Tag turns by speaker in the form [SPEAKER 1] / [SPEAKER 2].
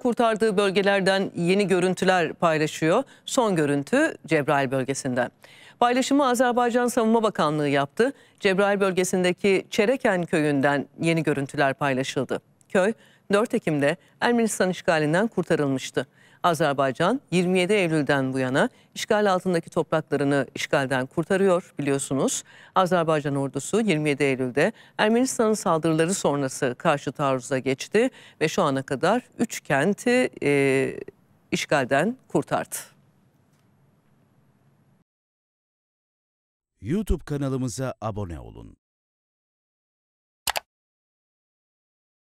[SPEAKER 1] Kurtardığı bölgelerden yeni görüntüler paylaşıyor. Son görüntü Cebrail bölgesinden. Paylaşımı Azerbaycan Savunma Bakanlığı yaptı. Cebrail bölgesindeki Çereken köyünden yeni görüntüler paylaşıldı köy 4 Ekim'de Ermenistan işgalinden kurtarılmıştı. Azerbaycan 27 Eylül'den bu yana işgal altındaki topraklarını işgalden kurtarıyor biliyorsunuz. Azerbaycan ordusu 27 Eylül'de Ermenistan'ın saldırıları sonrası karşı taarruza geçti ve şu ana kadar 3 kenti e, işgalden kurtardı.
[SPEAKER 2] YouTube kanalımıza abone olun